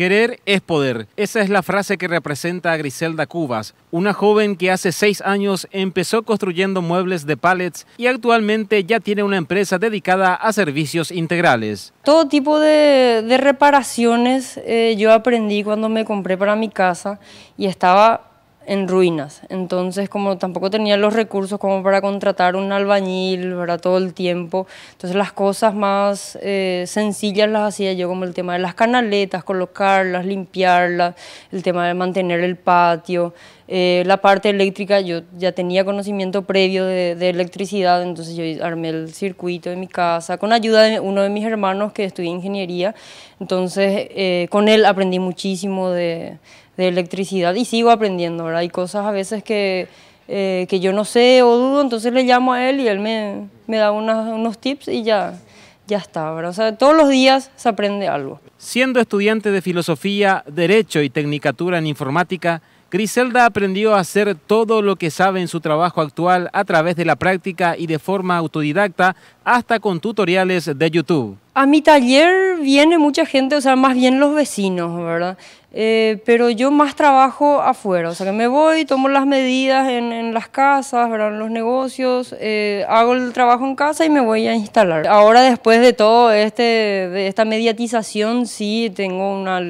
Querer es poder. Esa es la frase que representa a Griselda Cubas, una joven que hace seis años empezó construyendo muebles de pallets y actualmente ya tiene una empresa dedicada a servicios integrales. Todo tipo de, reparaciones eh, yo aprendí cuando me compré para mi casa y estaba en ruinas. Entonces, como tampoco tenía los recursos como para contratar un albañil para todo el tiempo, entonces las cosas más eh, sencillas las hacía yo, como el tema de las canaletas, colocarlas, limpiarlas, el tema de mantener el patio, eh, la parte eléctrica, yo ya tenía conocimiento previo de, electricidad, entonces yo armé el circuito de mi casa con ayuda de uno de mis hermanos que estudia ingeniería, entonces eh, con él aprendí muchísimo de de electricidad y sigo aprendiendo, ¿verdad? Hay cosas a veces que, eh, que yo no sé o dudo, entonces le llamo a él y él me, da unos tips y ya, ya está, todos los días se aprende algo. Siendo estudiante de Filosofía, Derecho y Tecnicatura en Informática, Griselda aprendió a hacer todo lo que sabe en su trabajo actual a través de la práctica y de forma autodidacta, hasta con tutoriales de YouTube. A mi taller viene mucha gente, o sea, más bien los vecinos, ¿verdad? Eh, pero yo más trabajo afuera, o sea, que me voy, tomo las medidas en, las casas, ¿verdad? en los negocios, eh, hago el trabajo en casa y me voy a instalar. Ahora, después de todo este, de esta mediatización, sí tengo una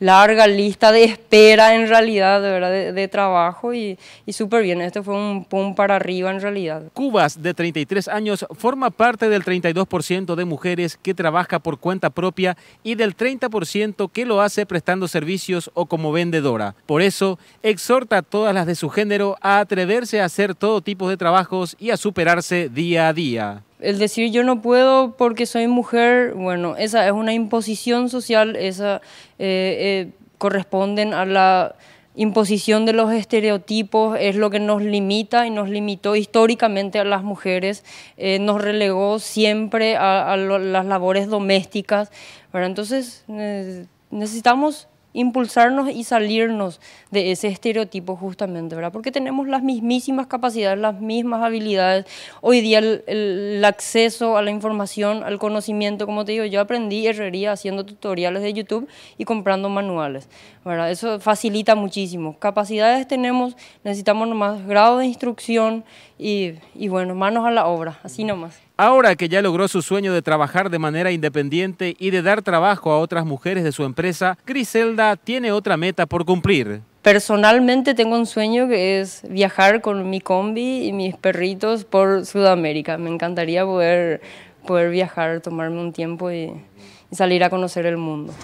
larga lista de espera en realidad, ¿verdad? De, trabajo y, y súper bien. Este fue un pum para arriba en realidad. Cubas, de 33 años, forma parte del 32% de mujeres que trabaja por cuenta propia y del 30% que lo hace prestando servicios o como vendedora. Por eso, exhorta a todas las de su género a atreverse a hacer todo tipo de trabajos y a superarse día a día el decir yo no puedo porque soy mujer, bueno, esa es una imposición social, esa eh, eh, corresponden a la imposición de los estereotipos es lo que nos limita y nos limitó históricamente a las mujeres, eh, nos relegó siempre a, las labores domésticas. Entonces necesitamos impulsarnos y salirnos de ese estereotipo justamente, ¿verdad? Porque tenemos las mismísimas capacidades, las mismas habilidades. Hoy día el, acceso a la información, al conocimiento, como te digo, yo aprendí herrería haciendo tutoriales de YouTube y comprando manuales, ¿verdad? Eso facilita muchísimo. Capacidades tenemos, necesitamos más grado de instrucción, y, bueno, manos a la obra, así nomás. Ahora que ya logró su sueño de trabajar de manera independiente y de dar trabajo a otras mujeres de su empresa, Griselda tiene otra meta por cumplir. Personalmente tengo un sueño que es viajar con mi combi y mis perritos por Sudamérica. Me encantaría poder, poder viajar, tomarme un tiempo y salir a conocer el mundo.